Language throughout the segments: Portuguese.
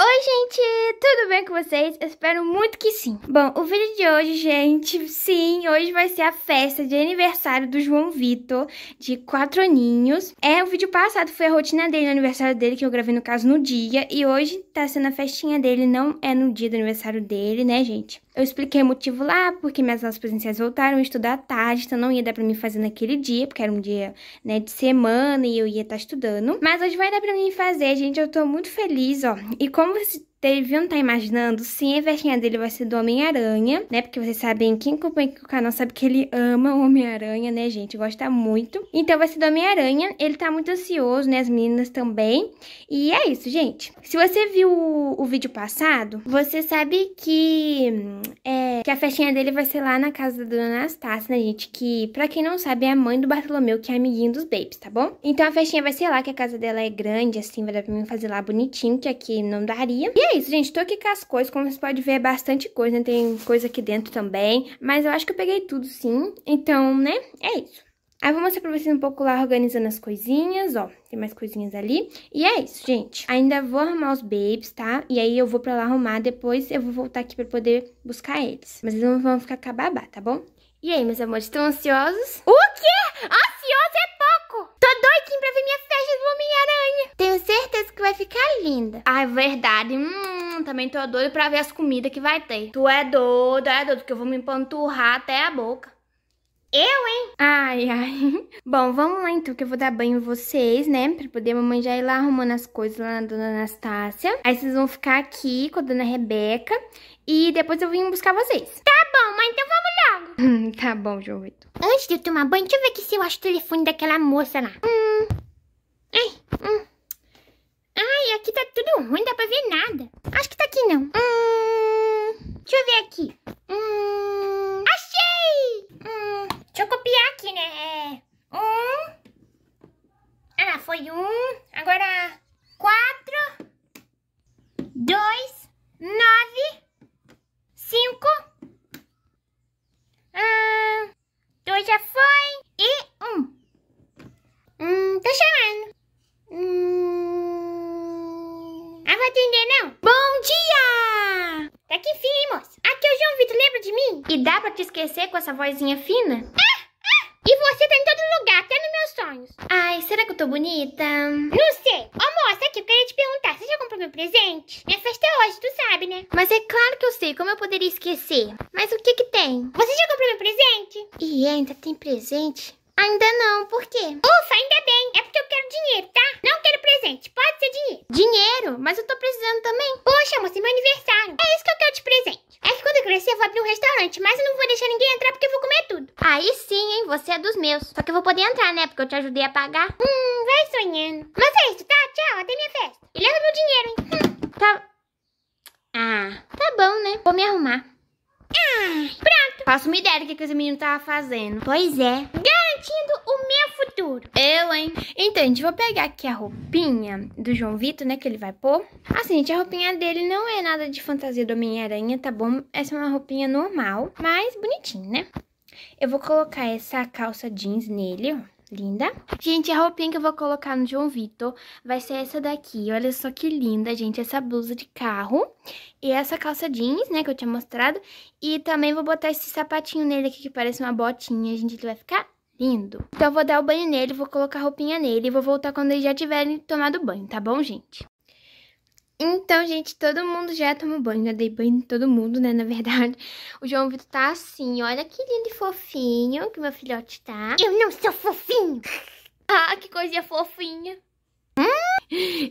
Oi, gente! Tudo bem com vocês? Eu espero muito que sim. Bom, o vídeo de hoje, gente, sim, hoje vai ser a festa de aniversário do João Vitor, de quatro aninhos. É, o vídeo passado foi a rotina dele no aniversário dele, que eu gravei, no caso, no dia. E hoje tá sendo a festinha dele, não é no dia do aniversário dele, né, gente? Eu expliquei o motivo lá, porque minhas aulas presenciais voltaram, eu estudar à tarde, então não ia dar pra mim fazer naquele dia, porque era um dia, né, de semana e eu ia estar tá estudando. Mas hoje vai dar pra mim fazer, gente, eu tô muito feliz, ó. E como Teve um tá imaginando, sim, a festinha dele vai ser do Homem-Aranha, né? Porque vocês sabem, quem acompanha o canal sabe que ele ama o Homem-Aranha, né, gente? Gosta muito. Então vai ser do Homem-Aranha, ele tá muito ansioso, né? As meninas também. E é isso, gente. Se você viu o, o vídeo passado, você sabe que, é, que a festinha dele vai ser lá na casa da Dona Anastácia, né, gente? Que, pra quem não sabe, é a mãe do Bartolomeu, que é amiguinho dos babies, tá bom? Então a festinha vai ser lá, que a casa dela é grande, assim, vai dar pra mim fazer lá bonitinho, que aqui não daria. E é é isso, gente. Tô aqui com as coisas. Como vocês podem ver, é bastante coisa. Né? Tem coisa aqui dentro também. Mas eu acho que eu peguei tudo, sim. Então, né? É isso. Aí eu vou mostrar pra vocês um pouco lá organizando as coisinhas, ó. Tem mais coisinhas ali. E é isso, gente. Ainda vou arrumar os babies, tá? E aí eu vou pra lá arrumar, depois eu vou voltar aqui pra poder buscar eles. Mas eles não vão ficar com a babá, tá bom? E aí, meus amores, estão ansiosos? O quê? Ansioso é pouco! Tô doidinho pra ver minha do Homem-Aranha. Tenho certeza que vai ficar linda. Ai, ah, é verdade. Hum, também tô doida pra ver as comidas que vai ter. Tu é doido, é doido, que eu vou me empanturrar até a boca. Eu, hein? Ai, ai. Bom, vamos lá então, que eu vou dar banho em vocês, né? Pra poder a mamãe já ir lá arrumando as coisas lá na Dona Anastácia. Aí vocês vão ficar aqui com a Dona Rebeca. E depois eu vim buscar vocês. Tá bom, mas então vamos logo. tá bom, João Vitor. Antes de eu tomar banho, deixa eu ver aqui se eu acho o telefone daquela moça lá. Hum... E ainda tem presente? Ainda não, por quê? Ufa, ainda bem, é porque eu quero dinheiro, tá? Não quero presente, pode ser dinheiro. Dinheiro? Mas eu tô precisando também. Poxa, moça, é meu aniversário. É isso que eu quero de presente. É que quando eu crescer eu vou abrir um restaurante, mas eu não vou deixar ninguém entrar porque eu vou comer tudo. Aí sim, hein, você é dos meus. Só que eu vou poder entrar, né, porque eu te ajudei a pagar. Hum, vai sonhando. Mas é isso, tá? Tchau, até minha festa. E leva é meu dinheiro, hein. Hum. Tá... Ah, tá bom, né? Vou me arrumar pronto. Faço uma ideia do que, é que esse menino tava fazendo. Pois é. Garantindo o meu futuro. Eu, hein? Então, gente, vou pegar aqui a roupinha do João Vitor, né, que ele vai pôr. Assim, gente, a roupinha dele não é nada de fantasia do Homem-Aranha, tá bom? Essa é uma roupinha normal, mas bonitinha, né? Eu vou colocar essa calça jeans nele, ó linda. Gente, a roupinha que eu vou colocar no João Vitor vai ser essa daqui. Olha só que linda, gente, essa blusa de carro e essa calça jeans, né, que eu tinha mostrado. E também vou botar esse sapatinho nele aqui que parece uma botinha, gente, ele vai ficar lindo. Então, eu vou dar o banho nele, vou colocar a roupinha nele e vou voltar quando eles já tiverem tomado banho, tá bom, gente? Então, gente, todo mundo já tomou banho, né? Dei banho em todo mundo, né? Na verdade, o João Vitor tá assim, olha que lindo e fofinho que meu filhote tá. Eu não sou fofinho! Ah, que coisinha fofinha! Hum?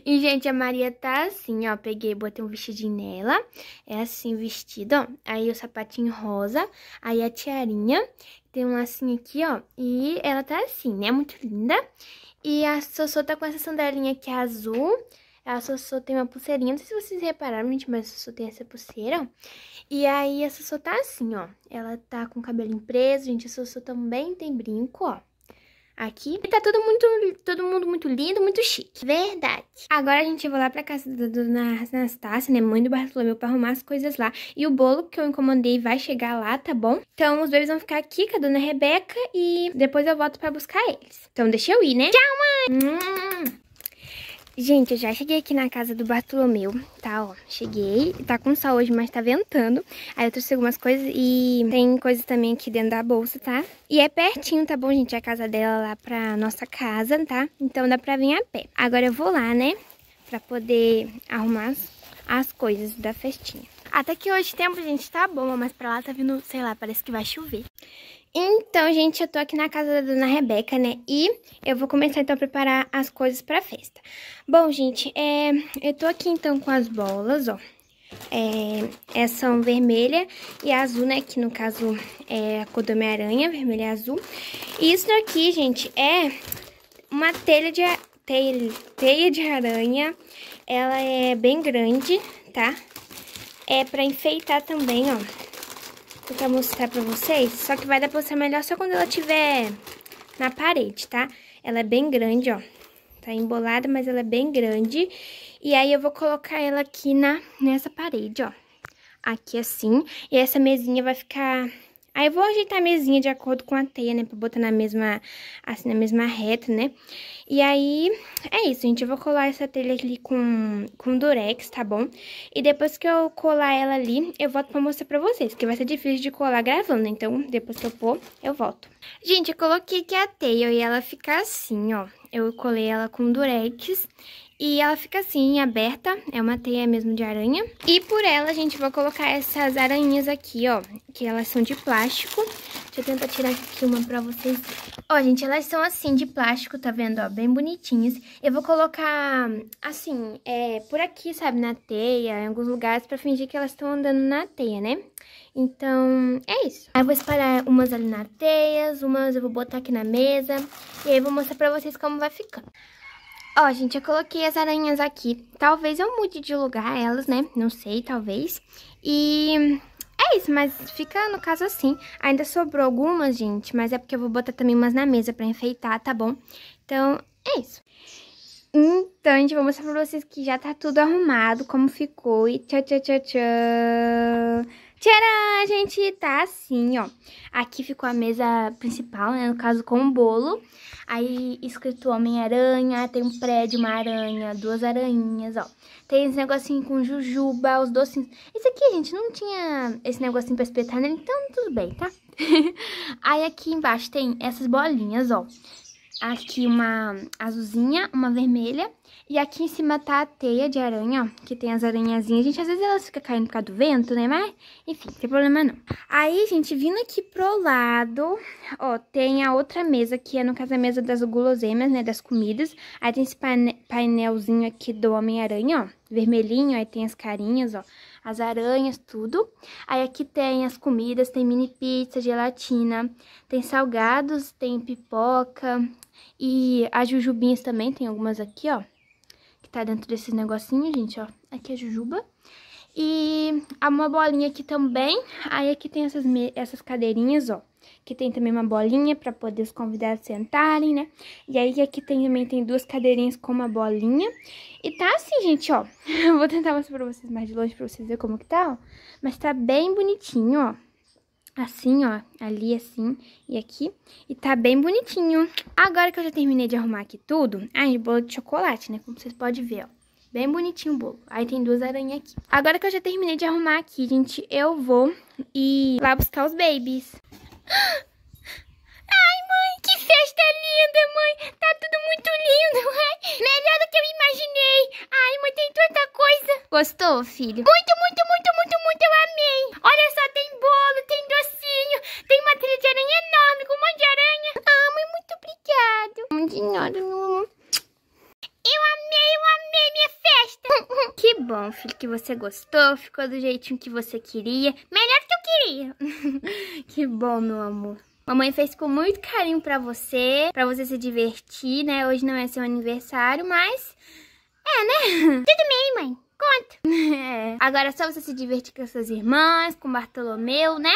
E, gente, a Maria tá assim, ó, peguei, botei um vestidinho nela, é assim vestido, ó, aí o sapatinho rosa, aí a tiarinha, tem um lacinho aqui, ó, e ela tá assim, né, muito linda, e a Sossô tá com essa sandalinha aqui azul, a Sossô tem uma pulseirinha, não sei se vocês repararam, gente, mas a Sossô tem essa pulseira. E aí a Sossô tá assim, ó. Ela tá com o cabelo preso, gente. A Sossô também tem brinco, ó aqui. E tá tudo muito, todo mundo muito lindo, muito chique. Verdade. Agora a gente vai lá pra casa da dona Anastácia, né, mãe do Bartolomeu, pra arrumar as coisas lá. E o bolo que eu encomendei vai chegar lá, tá bom? Então os dois vão ficar aqui com a dona Rebeca e depois eu volto pra buscar eles. Então deixa eu ir, né? Tchau, mãe! Gente, eu já cheguei aqui na casa do Bartolomeu, tá, ó, cheguei, tá com sol hoje, mas tá ventando, aí eu trouxe algumas coisas e tem coisas também aqui dentro da bolsa, tá, e é pertinho, tá bom, gente, a casa dela lá pra nossa casa, tá, então dá pra vir a pé. Agora eu vou lá, né, pra poder arrumar as, as coisas da festinha. Até que hoje o tempo, gente, tá bom, mas pra lá tá vindo, sei lá, parece que vai chover. Então, gente, eu tô aqui na casa da dona Rebeca, né? E eu vou começar, então, a preparar as coisas pra festa. Bom, gente, é... eu tô aqui, então, com as bolas, ó. É... Essa são vermelha e azul, né? Que, no caso, é a cor do Homem-Aranha, vermelha e azul. E isso aqui gente, é uma telha de... A... Telha... teia de aranha. Ela é bem grande, tá? É pra enfeitar também, ó pra mostrar pra vocês. Só que vai dar pra mostrar melhor só quando ela tiver na parede, tá? Ela é bem grande, ó. Tá embolada, mas ela é bem grande. E aí eu vou colocar ela aqui na, nessa parede, ó. Aqui assim. E essa mesinha vai ficar Aí vou ajeitar a mesinha de acordo com a teia, né, pra botar na mesma, assim, na mesma reta, né? E aí, é isso, gente, eu vou colar essa telha aqui com, com durex, tá bom? E depois que eu colar ela ali, eu volto pra mostrar pra vocês, que vai ser difícil de colar gravando, então depois que eu pôr, eu volto. Gente, eu coloquei aqui a teia e ela fica assim, ó, eu colei ela com durex e ela fica assim, aberta, é uma teia mesmo de aranha. E por ela a gente vai colocar essas aranhas aqui, ó, que elas são de plástico. Deixa eu tentar tirar aqui uma pra vocês. Ó, gente, elas são assim, de plástico, tá vendo, ó, bem bonitinhas. Eu vou colocar, assim, é, por aqui, sabe, na teia, em alguns lugares, pra fingir que elas estão andando na teia, né? Então, é isso. Aí eu vou espalhar umas ali na teia, umas eu vou botar aqui na mesa. E aí eu vou mostrar pra vocês como vai ficando. Ó, gente, eu coloquei as aranhas aqui. Talvez eu mude de lugar elas, né? Não sei, talvez. E é isso, mas fica no caso assim. Ainda sobrou algumas, gente, mas é porque eu vou botar também umas na mesa pra enfeitar, tá bom? Então, é isso. Então, gente, vou mostrar pra vocês que já tá tudo arrumado, como ficou. E tchau, tchau, tchau, tchau. Tcharam! A gente tá assim, ó. Aqui ficou a mesa principal, né? No caso, com o bolo. Aí, escrito Homem-Aranha, tem um prédio, uma aranha, duas aranhas, ó. Tem esse negocinho com jujuba, os docinhos. Esse aqui, gente, não tinha esse negocinho pra espetar nele, né? então tudo bem, tá? Aí, aqui embaixo tem essas bolinhas, ó aqui uma azulzinha, uma vermelha. E aqui em cima tá a teia de aranha, ó, que tem as aranhazinhas. Gente, às vezes elas ficam caindo por causa do vento, né? Mas, enfim, não tem problema não. Aí, gente, vindo aqui pro lado, ó, tem a outra mesa, que é no caso a mesa das guloseimas, né? Das comidas. Aí tem esse painelzinho aqui do Homem-Aranha, ó, vermelhinho. Aí tem as carinhas, ó as aranhas, tudo. Aí aqui tem as comidas, tem mini pizza, gelatina, tem salgados, tem pipoca e as jujubinhas também, tem algumas aqui, ó, que tá dentro desses negocinhos, gente, ó. Aqui é jujuba. E há uma bolinha aqui também. Aí aqui tem essas, essas cadeirinhas, ó que tem também uma bolinha para poder os convidados sentarem, né? E aí aqui tem, também tem duas cadeirinhas com uma bolinha. E tá assim, gente, ó. vou tentar mostrar pra vocês mais de longe pra vocês verem como que tá, ó. Mas tá bem bonitinho, ó. Assim, ó, ali assim e aqui. E tá bem bonitinho. Agora que eu já terminei de arrumar aqui tudo, ai, bolo de chocolate, né? Como vocês podem ver, ó. Bem bonitinho o bolo. Aí tem duas aranhas aqui. Agora que eu já terminei de arrumar aqui, gente, eu vou ir lá buscar os babies. Ai, mãe, que festa linda, mãe. Tá tudo muito lindo, mãe. Melhor do que eu imaginei. Ai, mãe, tem tanta coisa. Gostou, filho? Muito, muito, muito, muito, muito. Eu amei. Olha só, tem bolo, tem docinho, tem uma trilha de aranha enorme, com um monte de aranha. Ah, mãe, muito obrigado. Um dinheiro, meu amor. Eu amei, eu amei minha festa! que bom, filho, que você gostou, ficou do jeitinho que você queria. Melhor que eu queria! que bom, meu amor. Mamãe fez com muito carinho pra você, pra você se divertir, né? Hoje não é seu aniversário, mas... É, né? Tudo bem, mãe. Conta. É. Agora é só você se divertir com suas irmãs, com Bartolomeu, né?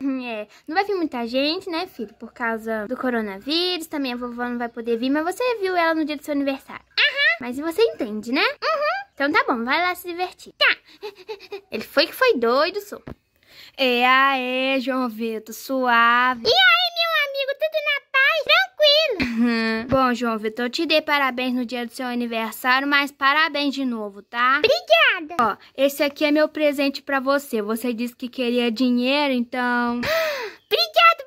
É, não vai vir muita gente, né, filho? Por causa do coronavírus, também a vovó não vai poder vir, mas você viu ela no dia do seu aniversário. Aham. Mas você entende, né? Uhum. Então tá bom, vai lá se divertir. Tá. Ele foi que foi doido, sou. É, aê, João Vitor, suave. E aí, meu amigo, tudo na tranquilo. Uhum. Bom, João Vitor, eu te dei parabéns no dia do seu aniversário, mas parabéns de novo, tá? Obrigada. Ó, esse aqui é meu presente pra você. Você disse que queria dinheiro, então... Obrigada.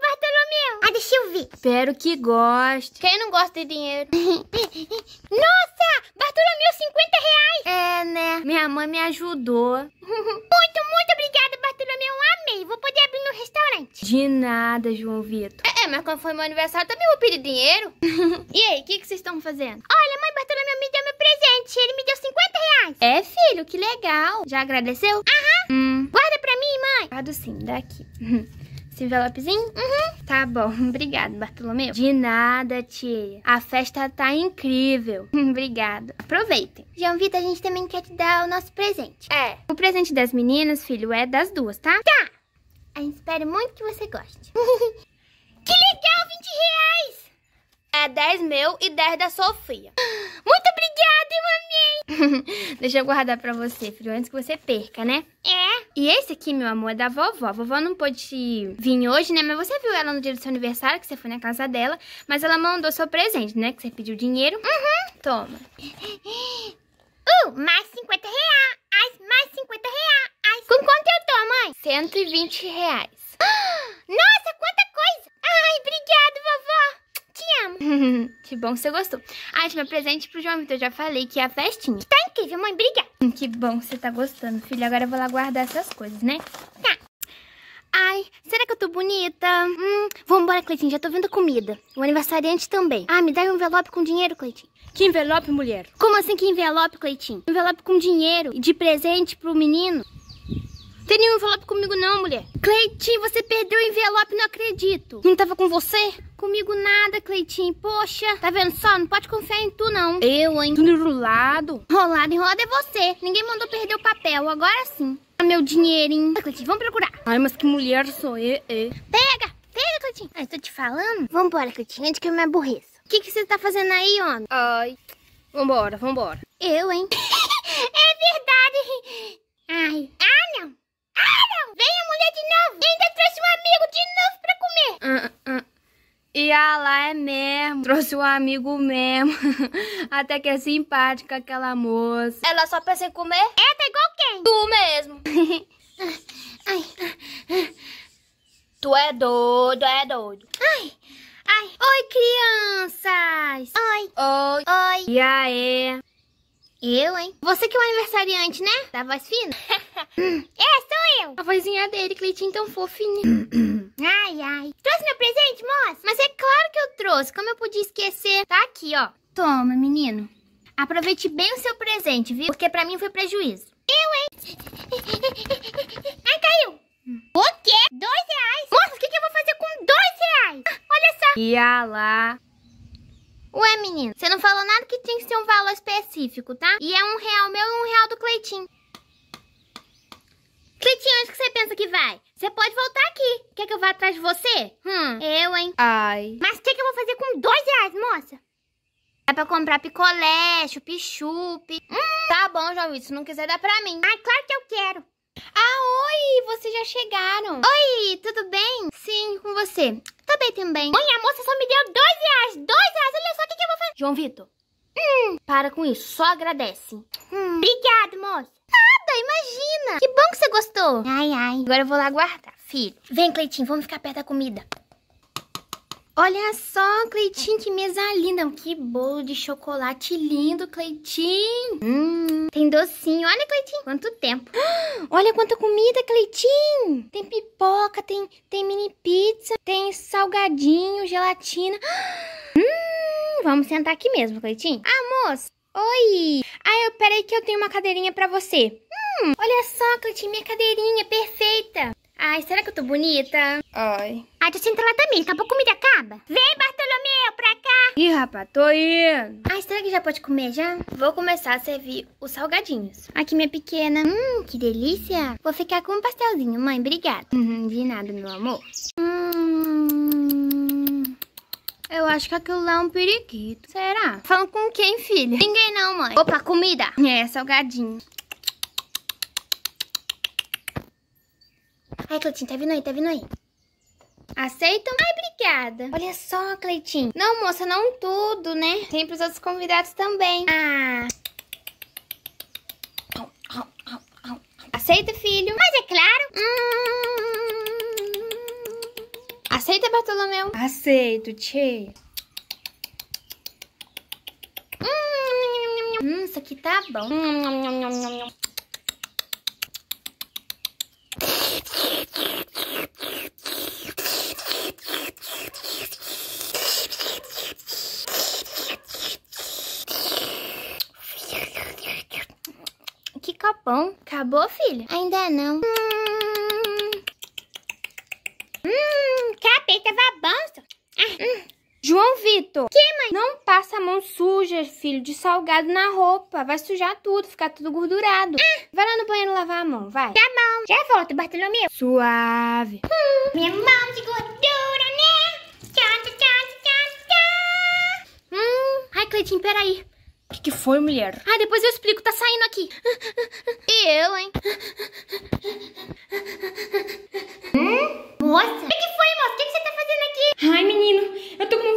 Ah, deixa eu ver. Espero que goste. Quem não gosta de dinheiro? Nossa! Bartolomeu, 50 reais! É, né? Minha mãe me ajudou. muito, muito obrigada, Bartolomeu. Amei. Vou poder abrir no restaurante. De nada, João Vitor. É, é mas quando foi meu aniversário, também vou pedir dinheiro. e aí, o que, que vocês estão fazendo? Olha, mãe, Bartolomeu me deu meu presente. Ele me deu 50 reais. É, filho, que legal. Já agradeceu? Aham. Hum. Guarda pra mim, mãe. Guardo sim, daqui. Esse envelopezinho? Uhum. Tá bom, obrigado, Bartolomeu. De nada, tia. A festa tá incrível. obrigado. Aproveitem. João Vitor, a gente também quer te dar o nosso presente. É. O presente das meninas, filho, é das duas, tá? Tá. A gente espera muito que você goste. que legal, 20 reais! É 10 meu e 10 da Sofia. Muito obrigada, mamãe! Deixa eu guardar pra você, filho, antes que você perca, né? É. E esse aqui, meu amor, é da vovó. A vovó não pôde vir hoje, né? Mas você viu ela no dia do seu aniversário, que você foi na casa dela. Mas ela mandou seu presente, né? Que você pediu dinheiro. Uhum. Toma. Uh, mais 50 reais. mais 50 reais. Com quanto eu tô, mãe? 120 reais. Nossa, quanta coisa! Ai, obrigado, que bom que você gostou. Ah, gente, meu presente pro João Vitor, eu já falei que é a festinha. Tá incrível, mãe, briga. Hum, que bom que você tá gostando, filho. Agora eu vou lá guardar essas coisas, né? Tá. Ai, será que eu tô bonita? Hum, vambora, Cleitinho, já tô vendo comida. O aniversariante também. Ah, me dá um envelope com dinheiro, Cleitinho. Que envelope, mulher? Como assim que envelope, Cleitinho? Envelope com dinheiro e de presente pro menino. Tem nenhum envelope comigo não, mulher. Cleitinho, você perdeu o envelope, não acredito. Não tava com você? Comigo nada, Cleitinho. Poxa, tá vendo só? Não pode confiar em tu, não. Eu, hein? Tudo enrolado. Enrolado, enrolado é você. Ninguém mandou perder o papel, agora sim. Tá meu dinheirinho. Ah, Cleitinho, vamos procurar. Ai, mas que mulher sou eu, eu. É. Pega, pega, Cleitinho. Ai, tô te falando. Vambora, Cleitinho, antes que eu me aborreça. O que que você tá fazendo aí, homem? Ai, vambora, vambora. Eu, hein? é verdade. Ai, ah, não vem a mulher de novo. E ainda trouxe um amigo de novo pra comer. Uh, uh. E a lá é mesmo, trouxe um amigo mesmo. Até que é simpática aquela moça. Ela só pensa em comer? É, tá igual quem? Tu mesmo. ai, ai. Tu é doido, é doido. Ai, ai. Oi, crianças. Oi. Oi. Oi. E aí? Eu, hein? Você que é o um aniversariante, né? Da voz fina? é, sou eu! A vozinha dele, Cleitinho, tão fofinha. ai, ai. Trouxe meu presente, moça? Mas é claro que eu trouxe. Como eu podia esquecer? Tá aqui, ó. Toma, menino. Aproveite bem o seu presente, viu? Porque pra mim foi prejuízo. Eu, hein? ai, caiu! O quê? Dois reais? Moça, o que, que eu vou fazer com dois reais? Ah, olha só! E lá. Ué, menino, você não falou nada que tinha que ser um valor específico, tá? E é um real meu e um real do Cleitinho. Cleitinho, onde que você pensa que vai? Você pode voltar aqui. Quer que eu vá atrás de você? Hum, eu, hein? Ai. Mas o que, que eu vou fazer com dois reais, moça? Dá é pra comprar picolé, chup-chup. Hum. Tá bom, João Vitor, se não quiser dá pra mim. Ai, claro que eu quero. Ah, oi, vocês já chegaram. Oi, tudo bem? Sim, com você. Acabei também. Mãe, a moça só me deu dois reais. Dois reais, olha só o que, que eu vou fazer. João Vitor. Hum. Para com isso, só agradece. Hum. Obrigado, moça. Nada, imagina. Que bom que você gostou. Ai, ai. Agora eu vou lá guardar, filho. Vem, Cleitinho, vamos ficar perto da comida. Olha só, Cleitinho, que mesa linda. Que bolo de chocolate lindo, Cleitinho. Hum, tem docinho. Olha, Cleitinho, quanto tempo. Olha quanta comida, Cleitinho. Tem pipoca, tem, tem mini pizza, tem salgadinho, gelatina. Hum, vamos sentar aqui mesmo, Cleitinho. Ah, moço. Oi. Ah, eu, peraí que eu tenho uma cadeirinha pra você. Hum, olha só, Cleitinho, minha cadeirinha, perfeita. Ai, será que eu tô bonita? Ai. Ai, tô sentada lá também, daqui a pouco a comida acaba. Vem, Bartolomeu, pra cá. Ih, rapaz, tô indo. Ai, será que já pode comer já? Vou começar a servir os salgadinhos. Aqui, minha pequena. Hum, que delícia. Vou ficar com um pastelzinho, mãe, obrigada. Uhum, de nada, meu amor. Hum... Eu acho que aquilo lá é um periquito. Será? Falando com quem, filha? Ninguém não, mãe. Opa, comida. É, salgadinho. Ai, Cleitinho, tá vindo aí, tá vindo aí. Aceitam? Ai, obrigada. Olha só, Cleitinho. Não, moça, não tudo, né? Tem pros outros convidados também. Ah. Aceita, filho? Mas é claro. Hum. Aceita, Bartolomeu? Aceito, tchê. Hum, hum isso aqui tá bom. Hum, É, não. Hum, capeta hum, babança. Ah, hum. João Vitor. Que, mãe? Não passa a mão suja, filho, de salgado na roupa. Vai sujar tudo, ficar tudo gordurado. Ah. Vai lá no banheiro lavar a mão, vai. Tá bom. Já volto, Bartolomeu. Suave. Hum, minha mão de gordura, né? Tchau, tchau, tchau, tchau. Hum. Ai, Cleitinho, peraí. O que, que, foi, mulher? Ah, depois eu explico. Tá saindo aqui. E eu, hein? Hum? Moça? O que, que foi, moça? O que, que, você tá fazendo aqui? Ai, menino. Eu tô com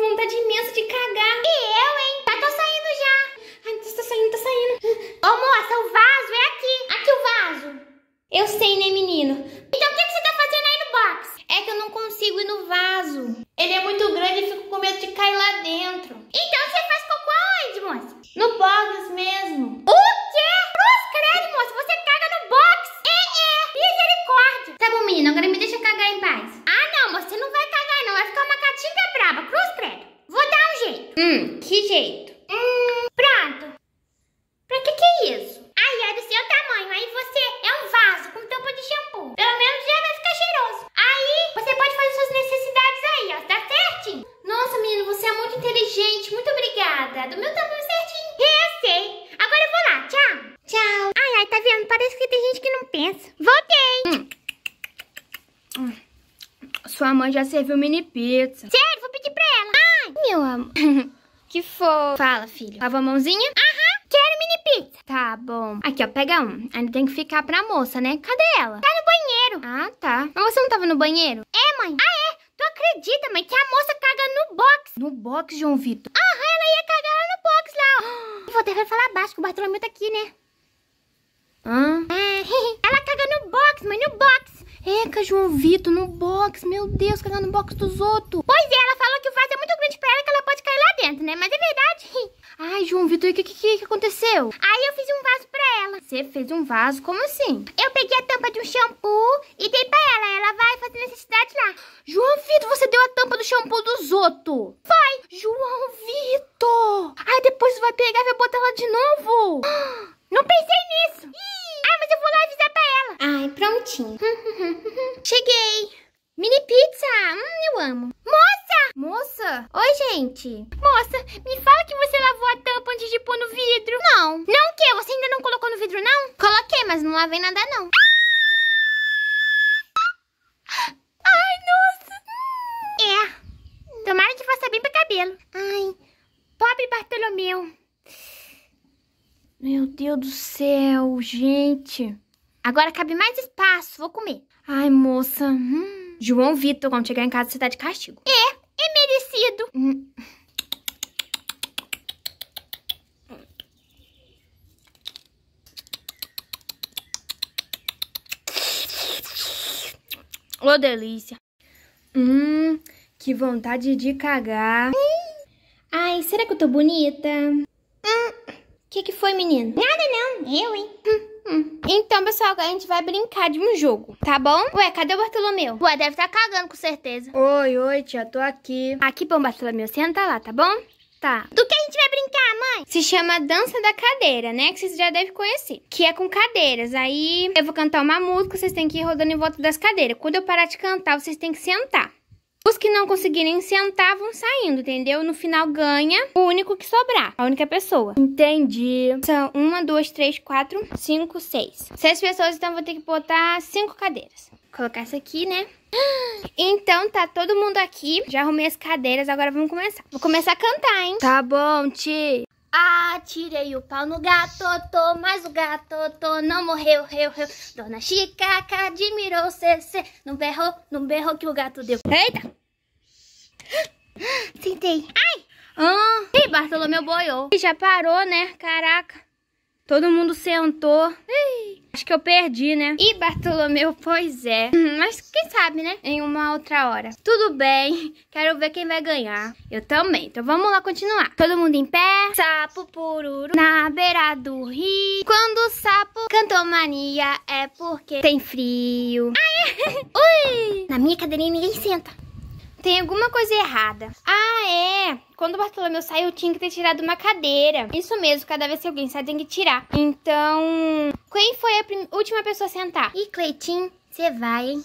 Sua mãe já serviu mini pizza. Sério? Vou pedir pra ela. Ai, meu amor. que fofo. Fala, filho. Lava a mãozinha. Aham. Quero mini pizza. Tá bom. Aqui, ó. Pega um. Ainda tem que ficar pra moça, né? Cadê ela? Tá no banheiro. Ah, tá. Mas você não tava no banheiro? É, mãe. Ah, é? Tu acredita, mãe, que a moça caga no box. No box, João Vitor? Aham, ela ia cagar lá no box, lá, Vou Vou até falar baixo, que o Bartolomeu tá aqui, né? Hã? É. ela caga no box, mãe, no box. Eca, João Vitor, no box. Meu Deus, caiu no box dos outros. Pois é, ela falou que o vaso é muito grande pra ela que ela pode cair lá dentro, né? Mas é verdade. Ai, João Vitor, o que, que, que aconteceu? Aí eu fiz um vaso pra ela. Você fez um vaso? Como assim? Eu peguei a tampa de um shampoo e dei pra ela. Ela vai fazer necessidade lá. João Vitor, você deu a tampa do shampoo dos outros. Foi. João Vitor. Ai, depois você vai pegar e vai botar ela de novo. Não pensei nisso. Ih. Ah, mas eu vou lá avisar pra ela prontinho. Cheguei! Mini pizza! Hum, eu amo. Moça! Moça? Oi, gente. Moça, me fala que você lavou a tampa antes de pôr no vidro. Não. Não o quê? Você ainda não colocou no vidro, não? Coloquei, mas não lavei nada, não. Ai, nossa. Hum. É. Tomara que faça bem pro cabelo. Ai, pobre Bartolomeu. Meu Deus do céu, gente. Agora cabe mais espaço, vou comer. Ai, moça. Hum. João Vitor, quando chegar em casa, você tá de castigo. É, é merecido. Hum. Ô, oh, delícia. Hum, que vontade de cagar. Ai, será que eu tô bonita? Hum. Que que foi, menino? Nada não, eu, hein? Hum. Hum. Então, pessoal, agora a gente vai brincar de um jogo, tá bom? Ué, cadê o Bartolomeu? Ué, deve estar tá cagando com certeza. Oi, oi, tia, tô aqui. Aqui, bom, Bartolomeu, senta lá, tá bom? Tá. Do que a gente vai brincar, mãe? Se chama Dança da Cadeira, né? Que vocês já devem conhecer. Que é com cadeiras. Aí eu vou cantar uma música, vocês têm que ir rodando em volta das cadeiras. Quando eu parar de cantar, vocês têm que sentar. Os que não conseguirem sentar vão saindo, entendeu? No final ganha o único que sobrar, a única pessoa. Entendi. São uma, duas, três, quatro, cinco, seis. Seis pessoas, então vou ter que botar cinco cadeiras. Vou colocar essa aqui, né? Então tá todo mundo aqui. Já arrumei as cadeiras, agora vamos começar. Vou começar a cantar, hein? Tá bom, Ti. Atirei ah, o pau no gato, tô, mas o gato, tô, não morreu, reu, reu. Dona Chica admirou CC, não berrou, não berrou que o gato deu. Eita! Sentei. Ai! Ah, e Bartolomeu boiou. já parou, né? Caraca. Todo mundo sentou. Ih, acho que eu perdi, né? E Bartolomeu, pois é. Hum, mas quem sabe, né? Em uma outra hora. Tudo bem. Quero ver quem vai ganhar. Eu também. Então vamos lá continuar. Todo mundo em pé. Sapo pururu na beira do rio. Quando o sapo cantou mania é porque tem frio. Ai, ui! Na minha cadeirinha ninguém senta. Tem alguma coisa errada. Ah, é! Quando o Bartolomeu saiu, tinha que ter tirado uma cadeira. Isso mesmo, cada vez que alguém sai, tem que tirar. Então, quem foi a última pessoa a sentar? E Cleitinho, você vai, hein?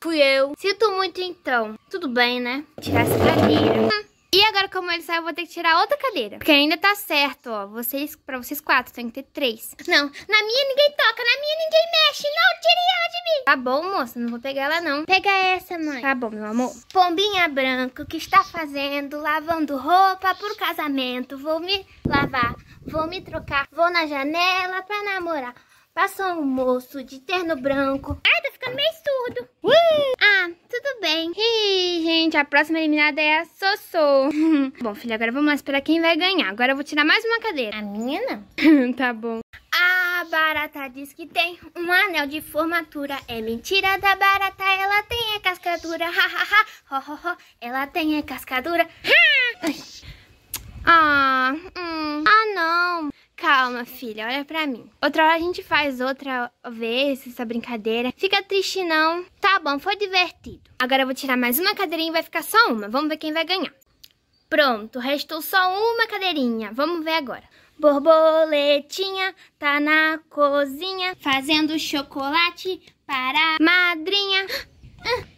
Fui eu. Sinto muito então. Tudo bem, né? Tirar essa cadeira. Hum. E agora, como ele saiu, eu vou ter que tirar outra cadeira. Porque ainda tá certo, ó. Vocês, pra vocês quatro, tem que ter três. Não, na minha ninguém toca, na minha ninguém mexe. Não, tire ela de mim. Tá bom, moça, não vou pegar ela, não. Pega essa, mãe. Tá bom, meu amor. Pombinha branca, que está fazendo? Lavando roupa pro casamento. Vou me lavar, vou me trocar, vou na janela pra namorar. Passou um moço de terno branco. Ai, tá ficando meio surdo. Uh! Ah, tudo bem. Ih, gente, a próxima eliminada é a Sossô. bom, filha, agora vamos lá esperar quem vai ganhar. Agora eu vou tirar mais uma cadeira. A minha não. tá bom. A barata diz que tem um anel de formatura. É mentira da barata, ela tem a cascadura. Ha, ha, ha. Ho, ho, ho. Ela tem a cascadura. Ha! Ah, hum. ah, não. Calma, filha, olha pra mim. Outra hora a gente faz outra vez essa brincadeira. Fica triste não. Tá bom, foi divertido. Agora eu vou tirar mais uma cadeirinha e vai ficar só uma. Vamos ver quem vai ganhar. Pronto, restou só uma cadeirinha. Vamos ver agora. Borboletinha tá na cozinha fazendo chocolate para madrinha. Ah, ah.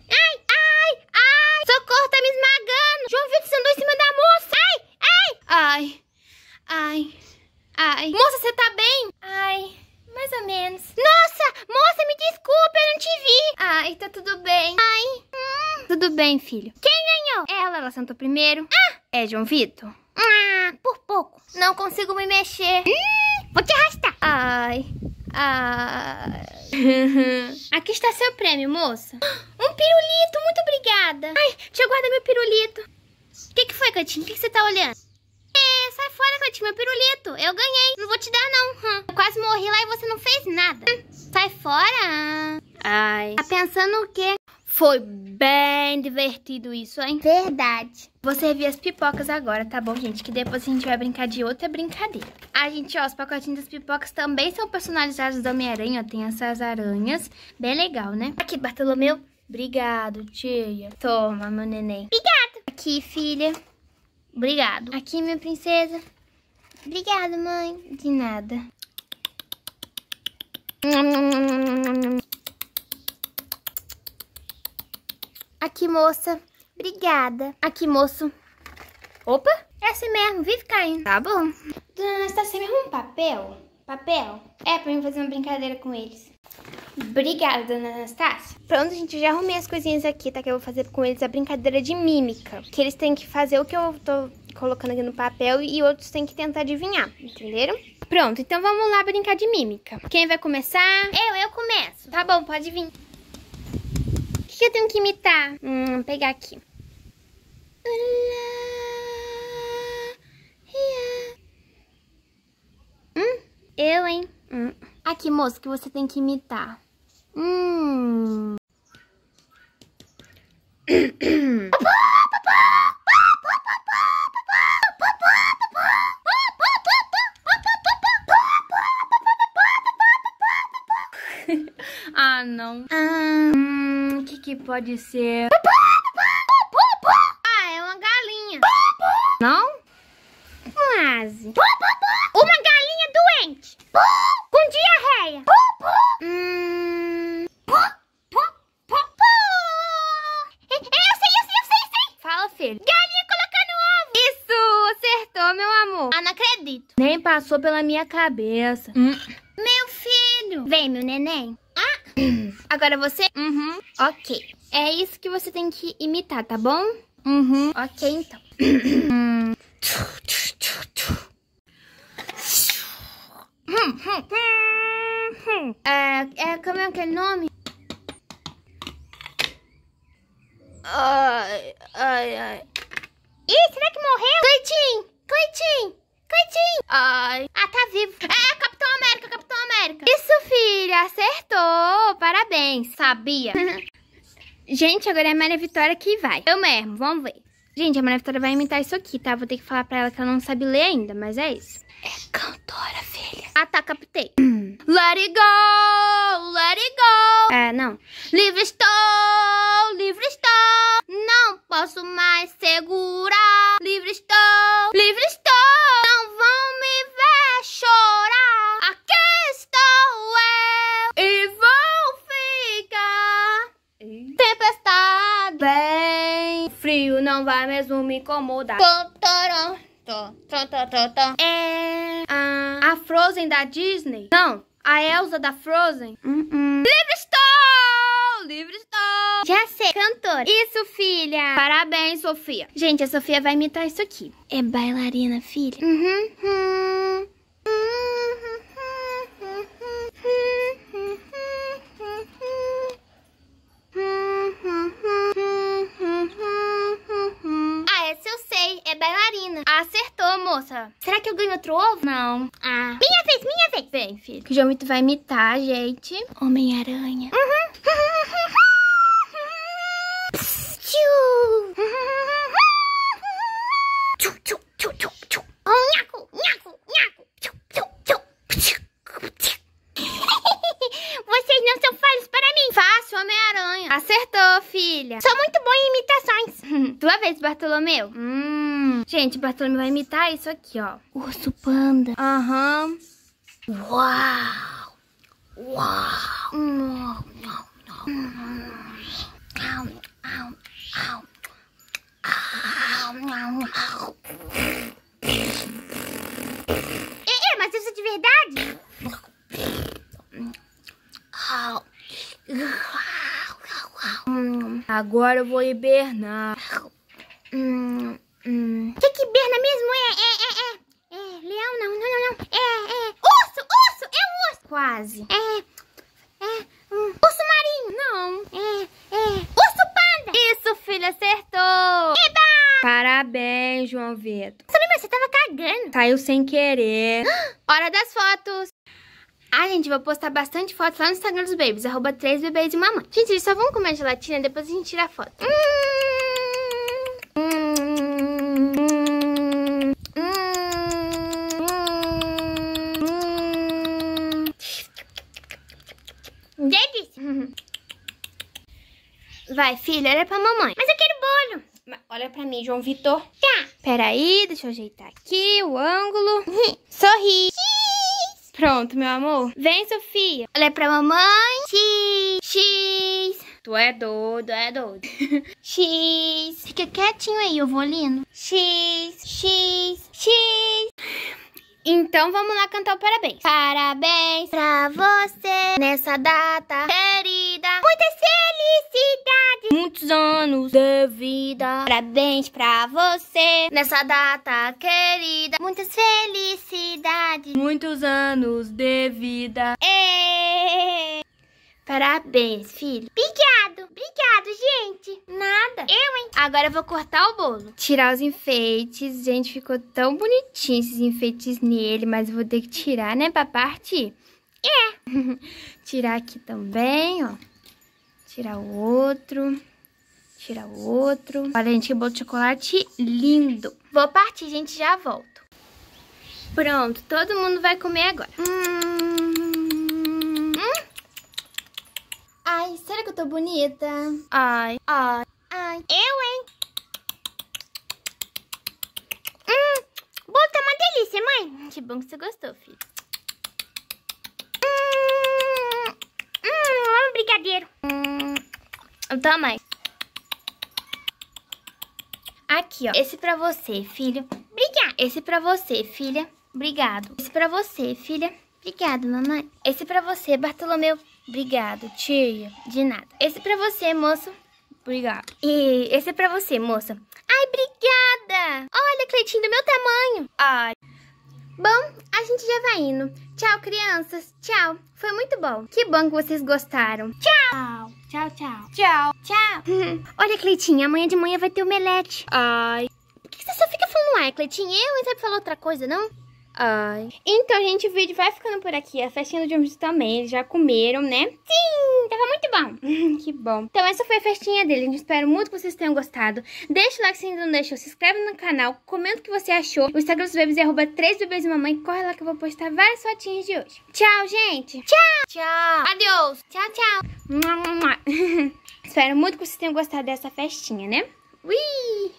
filho. Quem ganhou? Ela, ela sentou primeiro. Ah, é João Vitor. Ah, por pouco. Não consigo me mexer. Hum, vou te arrastar. Ai, ai. Aqui está seu prêmio, moça. Um pirulito, muito obrigada. Ai, eu guarda meu pirulito. O que, que foi, Cantinho? O que, que você está olhando? É, sai fora, Cantinho, meu pirulito. Eu ganhei. Não vou te dar, não. Hum. Eu quase morri lá e você não fez nada. Hum, sai fora. Ai. Tá pensando o quê? Foi bem divertido isso, hein? Verdade. Vou servir as pipocas agora, tá bom, gente? Que depois a gente vai brincar de outra brincadeira. Ah, gente, ó, os pacotinhos das pipocas também são personalizados do Homem-Aranha, Tem essas aranhas. Bem legal, né? Aqui, Bartolomeu. Obrigado, tia. Toma, meu neném. Obrigado. Aqui, filha. Obrigado. Aqui, minha princesa. Obrigado, mãe. De nada. Aqui, moça. Obrigada. Aqui, moço. Opa, é assim mesmo, vive caindo. Tá bom. Dona Anastasia, me arruma um papel? Papel? É, pra mim fazer uma brincadeira com eles. Obrigada, dona Anastácia. Pronto, gente, eu já arrumei as coisinhas aqui, tá? Que eu vou fazer com eles a brincadeira de mímica. Que eles têm que fazer o que eu tô colocando aqui no papel e outros têm que tentar adivinhar, entenderam? Pronto, então vamos lá brincar de mímica. Quem vai começar? Eu, eu começo. Tá bom, pode vir que eu tenho que imitar? Hum, vou pegar aqui. Hum, eu, hein? Hum. Aqui, moço, que você tem que imitar. Hum. que pode ser... Ah, é uma galinha. Não? Quase. Uma galinha doente. Com diarreia. Hum... Eu sei, eu sei, eu sei, eu sei. Fala, filho. Galinha colocando ovo. Isso, acertou, meu amor. Ah, não acredito. Nem passou pela minha cabeça. Hum. Meu filho. Vem, meu neném. Ah. Agora você... Ok. É isso que você tem que imitar, tá bom? Uhum. Ok, então. Hum, hum, hum, é, é, como é que é o nome? Gente, agora é a Maria Vitória que vai. Eu mesmo, vamos ver. Gente, a Maria Vitória vai imitar isso aqui, tá? Vou ter que falar pra ela que ela não sabe ler ainda, mas é isso. É cantora, filha. Ah, tá, captei. let it go, let it go. É, não. Livre estou, livre estou. Não posso mais segurar. Livre estou, livre estou. Não vão me ver show. frio não vai mesmo me incomodar. É a, a Frozen da Disney? Não, a Elsa da Frozen? Uh -uh. Livre estou! Livre estou! Já sei, cantora. Isso, filha! Parabéns, Sofia. Gente, a Sofia vai imitar isso aqui. É bailarina, filha? Uhum. uhum. Acertou, moça. Será que eu ganho outro ovo? Não. Ah. Minha vez, minha vez. Vem, filho. Que o Jomito vai imitar, gente. Homem-Aranha. Uhum. Acertou, filha. Sou muito bom em imitações. Tua vez, Bartolomeu. Hum. Gente, o Bartolomeu vai imitar isso aqui, ó. Urso panda. Aham. Uhum. Uau! Uau! Uau. não, não. É, mas isso é de verdade? Agora eu vou hibernar. Hum. Hum. Que que berna mesmo é? É, é, é. É, leão não, não, não, não. É, é. Urso, urso, é um urso. Quase. É, é. Um. Urso marinho. Não. É, é. Urso panda. Isso, filha, acertou. Eba! Parabéns, João Vitor. sabe mas Você tava cagando. Saiu sem querer. Hora das fotos. Ah, gente, vou postar bastante fotos lá no Instagram dos babies, arroba 3 bebês e mamãe. Gente, eles só vão comer gelatina, depois a gente tira a foto. Hum! Vai, filha, olha pra mamãe. Mas eu quero bolo. Olha pra mim, João Vitor. Tá. Peraí, deixa eu ajeitar aqui o ângulo. Sorri. X. Pronto, meu amor. Vem, Sofia. Olha pra mamãe. X. X. Tu é doido, é doido. X. Fica quietinho aí, eu vou lindo. X. X. X. Então vamos lá cantar o parabéns. Parabéns pra você nessa data querida. Muitas felicidades, muitos anos de vida. Parabéns pra você nessa data querida. Muitas felicidades, muitos anos de vida. Ei! Parabéns, filho. Obrigado. Obrigado, gente. Nada. Eu, hein? Agora eu vou cortar o bolo. Tirar os enfeites. Gente, ficou tão bonitinho esses enfeites nele, mas vou ter que tirar, né, pra partir? É. tirar aqui também, ó. Tirar o outro. Tirar o outro. Olha, gente, que bolo de chocolate lindo. Vou partir, gente, já volto. Pronto, todo mundo vai comer agora. Hum... Ai, será que eu tô bonita? Ai. Ai. Ai. Eu, hein? Hum, bolo tá uma delícia, mãe. Que bom que você gostou, filho. Hum, hum, um brigadeiro. Hum, toma, tá, mãe. Aqui, ó. Esse pra você, filho. Obrigada. Esse pra você, filha. Obrigado. Esse pra você, filha. Obrigado, mamãe. Esse pra você, Bartolomeu. Obrigado, tia. De nada. Esse pra você, moço. Obrigado. E esse é pra você, moça. Ai, obrigada! Olha, Cleitinho, do meu tamanho. Ai. Bom, a gente já vai indo. Tchau, crianças. Tchau. Foi muito bom. Que bom que vocês gostaram. Tchau. Tchau, tchau. Tchau. Tchau. Olha, Cleitinho, amanhã de manhã vai ter omelete. Ai. Por que você só fica falando ai, Cleitinho? Eu, e você falar outra coisa, não? Ai. Então, gente, o vídeo vai ficando por aqui. A festinha do Jones também, eles já comeram, né? Sim, tava muito bom. que bom. Então, essa foi a festinha dele. Espero muito que vocês tenham gostado. Deixa o like se ainda não deixou, se inscreve no canal, comenta o que você achou. O Instagram dos bebês é arroba 3 bebês e mamãe. Corre lá que eu vou postar várias fotinhas de hoje. Tchau, gente. Tchau. Tchau. Adeus. Tchau, tchau. Espero muito que vocês tenham gostado dessa festinha, né? Ui!